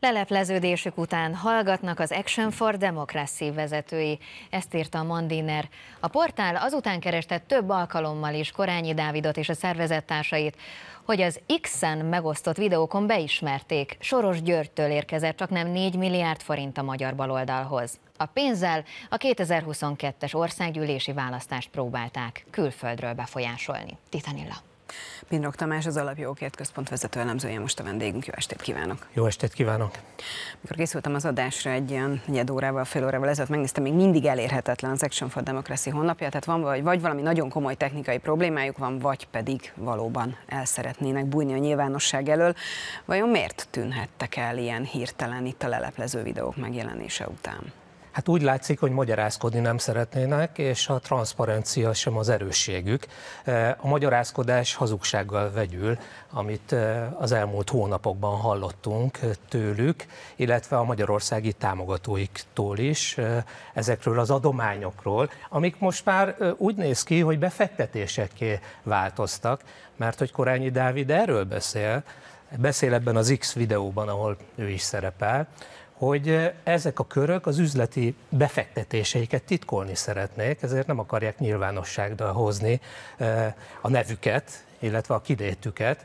Lelepleződésük után hallgatnak az Action for Democracy vezetői, ezt írta a Mandiner. A portál azután kereste több alkalommal is Korányi Dávidot és a szervezettársait, hogy az X-en megosztott videókon beismerték, Soros Györgytől érkezett csak nem 4 milliárd forint a magyar baloldalhoz. A pénzzel a 2022-es országgyűlési választást próbálták külföldről befolyásolni. Titanilla. Pindrok Tamás, az Alapjókért Központ vezető elemzője most a vendégünk. Jó estét kívánok! Jó estét kívánok! Mikor készültem az adásra egy ilyen negyed órával, fél órával ezelőtt, megnéztem, még mindig elérhetetlen az Action for Democracy honlapja, tehát van vagy, vagy valami nagyon komoly technikai problémájuk van, vagy pedig valóban el szeretnének bújni a nyilvánosság elől. Vajon miért tűnhettek el ilyen hirtelen itt a leleplező videók megjelenése után? Hát úgy látszik, hogy magyarázkodni nem szeretnének, és a transzparencia sem az erősségük. E, a magyarázkodás hazugsággal vegyül, amit e, az elmúlt hónapokban hallottunk tőlük, illetve a magyarországi támogatóiktól is, e, ezekről az adományokról, amik most már úgy néz ki, hogy befektetésekké változtak, mert hogy Korányi Dávid erről beszél, beszél ebben az X videóban, ahol ő is szerepel, hogy ezek a körök az üzleti befektetéseiket titkolni szeretnék, ezért nem akarják nyilvánosságra hozni a nevüket, illetve a kidétüket.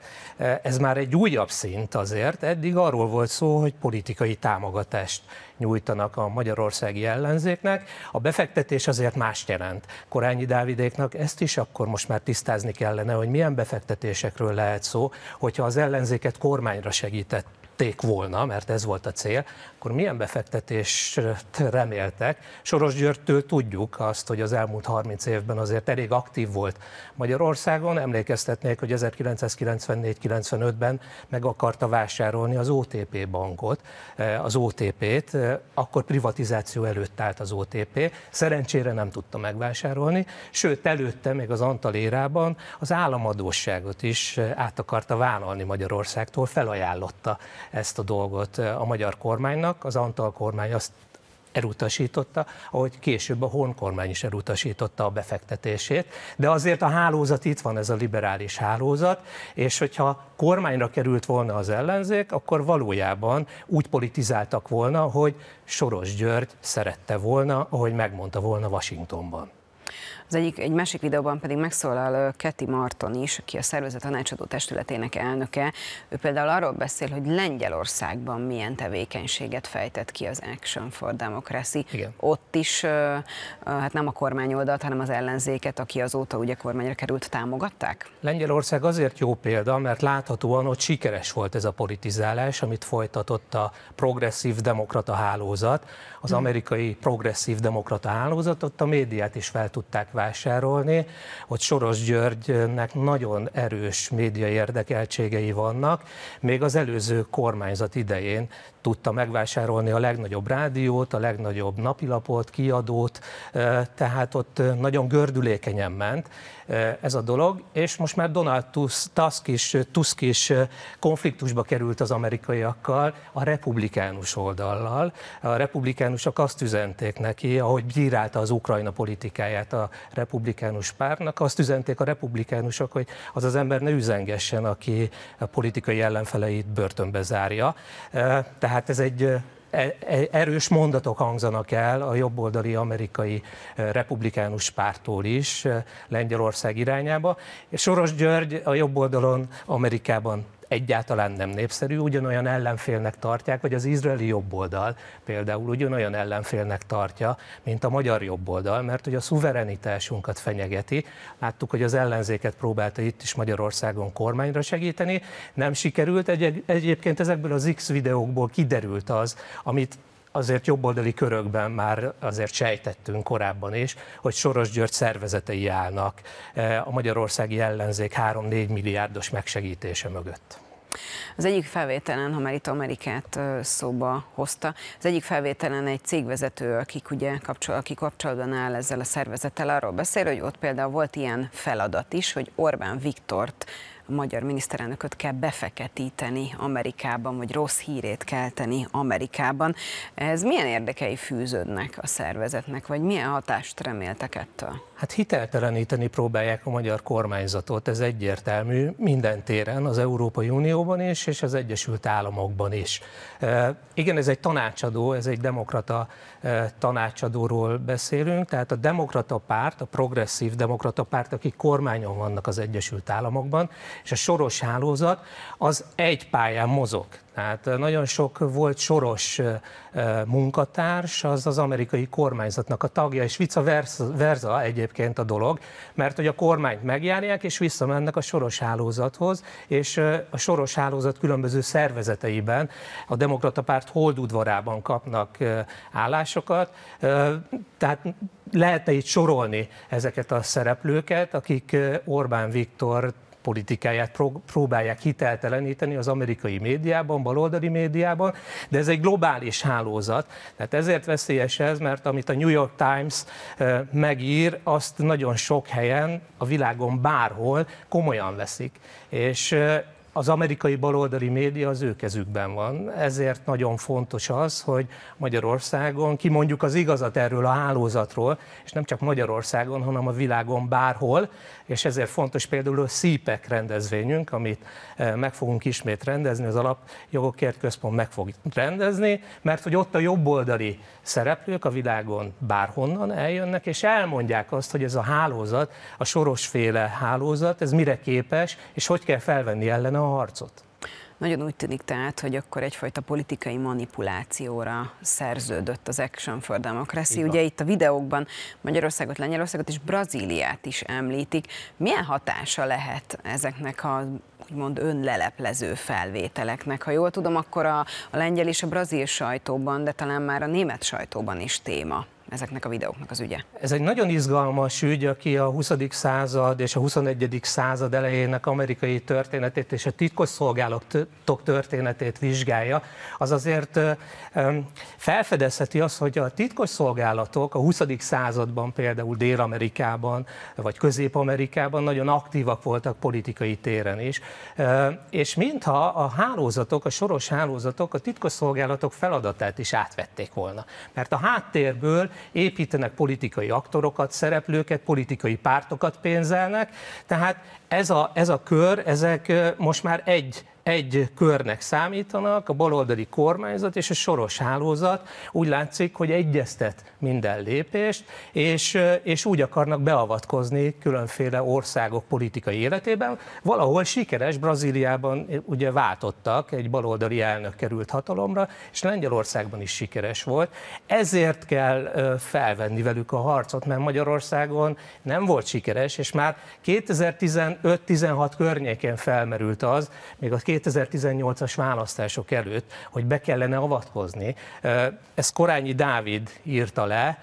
Ez már egy újabb szint azért. Eddig arról volt szó, hogy politikai támogatást nyújtanak a magyarországi ellenzéknek. A befektetés azért más jelent. Korányi Dávidéknak ezt is akkor most már tisztázni kellene, hogy milyen befektetésekről lehet szó, hogyha az ellenzéket kormányra segített tették volna, mert ez volt a cél, akkor milyen befektetést reméltek? Soros Györgytől tudjuk azt, hogy az elmúlt 30 évben azért elég aktív volt Magyarországon. Emlékeztetnék, hogy 1994-95-ben meg akarta vásárolni az OTP bankot, eh, az OTP-t, eh, akkor privatizáció előtt állt az OTP. Szerencsére nem tudta megvásárolni, sőt előtte még az Antal érában az államadóságot is eh, át akarta vállalni Magyarországtól, felajánlotta ezt a dolgot a magyar kormánynak. Az Antal kormány azt elutasította, ahogy később a Hon kormány is elutasította a befektetését. De azért a hálózat itt van, ez a liberális hálózat, és hogyha kormányra került volna az ellenzék, akkor valójában úgy politizáltak volna, hogy Soros György szerette volna, ahogy megmondta volna Washingtonban. Az egyik, egy másik videóban pedig megszólal Keti Marton is, aki a szervezet tanácsadó testületének elnöke. Ő például arról beszél, hogy Lengyelországban milyen tevékenységet fejtett ki az Action for Democracy. Igen. Ott is, hát nem a kormány oldalt, hanem az ellenzéket, aki azóta ugye kormányra került, támogatták? Lengyelország azért jó példa, mert láthatóan ott sikeres volt ez a politizálás, amit folytatott a progresszív demokrata hálózat, az mhm. amerikai progresszív demokrata hálózat, ott a médiát is fel tudták válni vásárolni. Ott Soros Györgynek nagyon erős média érdekeltségei vannak. Még az előző kormányzat idején tudta megvásárolni a legnagyobb rádiót, a legnagyobb napilapot, kiadót, tehát ott nagyon gördülékenyen ment. Eh, ez a dolog, és most már Donald Tusk is, Tusk is eh, eh, konfliktusba került az amerikaiakkal, a republikánus oldallal. A republikánusok azt üzenték neki, ahogy bírálta az Ukrajna politikáját a republikánus párnak, azt üzenték a republikánusok, hogy az az ember ne üzengessen, aki a politikai ellenfeleit börtönbe zárja. Tehát ez egy E, e, erős mondatok hangzanak el a jobboldali amerikai e, republikánus pártól is Lengyelország irányába. Soros György a jobboldalon Amerikában egyáltalán nem népszerű, ugyanolyan ellenfélnek tartják, vagy az izraeli jobboldal például ugyanolyan ellenfélnek tartja, mint a magyar jobboldal, mert hogy a szuverenitásunkat fenyegeti. Láttuk, hogy az ellenzéket próbálta itt is Magyarországon kormányra segíteni, nem sikerült. Egy- egyébként ezekből az X videókból kiderült az, amit azért jobboldali körökben már azért sejtettünk korábban is, hogy Soros György szervezetei állnak eh, a magyarországi ellenzék 3-4 milliárdos megsegítése mögött. Az egyik felvételen, ha már itt Amerikát szóba hozta, az egyik felvételen egy cégvezető, akik ugye kapcsol, aki kapcsolatban áll ezzel a szervezettel, arról beszél, hogy ott például volt ilyen feladat is, hogy Orbán Viktort a magyar miniszterelnököt kell befeketíteni Amerikában, vagy rossz hírét kelteni Amerikában. Ez milyen érdekei fűződnek a szervezetnek, vagy milyen hatást reméltek ettől? Hát hitelteleníteni próbálják a magyar kormányzatot, ez egyértelmű minden téren, az Európai Unióban is, és az Egyesült Államokban is. E, igen, ez egy tanácsadó, ez egy demokrata e, tanácsadóról beszélünk, tehát a demokrata párt, a progresszív demokrata párt, akik kormányon vannak az Egyesült Államokban, és a soros hálózat az egy pályán mozog. Tehát eh, nagyon sok volt soros eh, eh, munkatárs, az az amerikai kormányzatnak a tagja, és vice versa egyébként a dolog, mert hogy a kormányt megjárják, és visszamennek a soros hálózathoz, és a soros hálózat különböző szervezeteiben, a Demokrata Párt holdudvarában kapnak állásokat, tehát lehetne itt sorolni ezeket a szereplőket, akik Orbán Viktor politikáját próbálják hitelteleníteni az amerikai médiában, baloldali médiában, de ez egy globális hálózat. Tehát ezért veszélyes ez, mert amit a New York Times eh, megír, azt nagyon sok helyen, a világon bárhol komolyan veszik. És eh, az amerikai baloldali média az ő kezükben van. Ezért nagyon fontos az, hogy Magyarországon kimondjuk az igazat erről a hálózatról, és nem csak Magyarországon, hanem a világon bárhol, és ezért fontos például a szípek rendezvényünk, amit eh, meg fogunk ismét rendezni, az Alapjogokért Központ meg fog rendezni, mert hogy ott a jobboldali szereplők a világon bárhonnan eljönnek, és elmondják azt, hogy ez a hálózat, a sorosféle hálózat, ez mire képes, és hogy kell felvenni ellene a harcot? Nagyon úgy tűnik tehát, hogy akkor egyfajta politikai manipulációra szerződött az Action for Democracy. Ugye itt a videókban Magyarországot, Lengyelországot és Brazíliát is említik. Milyen hatása lehet ezeknek a úgymond önleleplező felvételeknek. Ha jól tudom, akkor a, a lengyel és a brazil sajtóban, de talán már a német sajtóban is téma ezeknek a videóknak az ügye? Ez egy nagyon izgalmas ügy, aki a 20. század és a 21. század elejének amerikai történetét és a titkosszolgálatok történetét vizsgálja, az azért felfedezheti azt, hogy a titkosszolgálatok a 20. században például Dél-Amerikában vagy Közép-Amerikában nagyon aktívak voltak politikai téren is, és mintha a hálózatok, a soros hálózatok a titkosszolgálatok feladatát is átvették volna. Mert a háttérből építenek politikai aktorokat, szereplőket, politikai pártokat pénzelnek, tehát ez a, ez a kör, ezek most már egy egy körnek számítanak, a baloldali kormányzat és a soros hálózat úgy látszik, hogy egyeztet minden lépést, és, és úgy akarnak beavatkozni különféle országok politikai életében. Valahol sikeres Brazíliában ugye váltottak, egy baloldali elnök került hatalomra, és Lengyelországban is sikeres volt. Ezért kell felvenni velük a harcot, mert Magyarországon nem volt sikeres, és már 2010 15-16 környékén felmerült az, még a 2018-as választások előtt, hogy be kellene avatkozni. Ez Korányi Dávid írta le,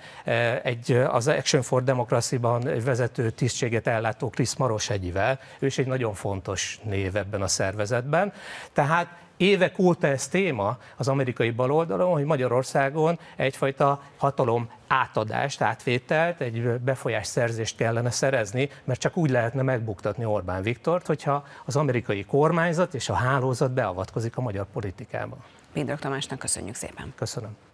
egy, az Action for Democracy-ban egy vezető tisztséget ellátó Krisz egyivel, ő is egy nagyon fontos név ebben a szervezetben. Tehát Évek óta ez téma az amerikai baloldalon, hogy Magyarországon egyfajta hatalom átadást, átvételt, egy befolyásszerzést kellene szerezni, mert csak úgy lehetne megbuktatni Orbán Viktort, hogyha az amerikai kormányzat és a hálózat beavatkozik a magyar politikába. Mindrök Tamásnak köszönjük szépen. Köszönöm.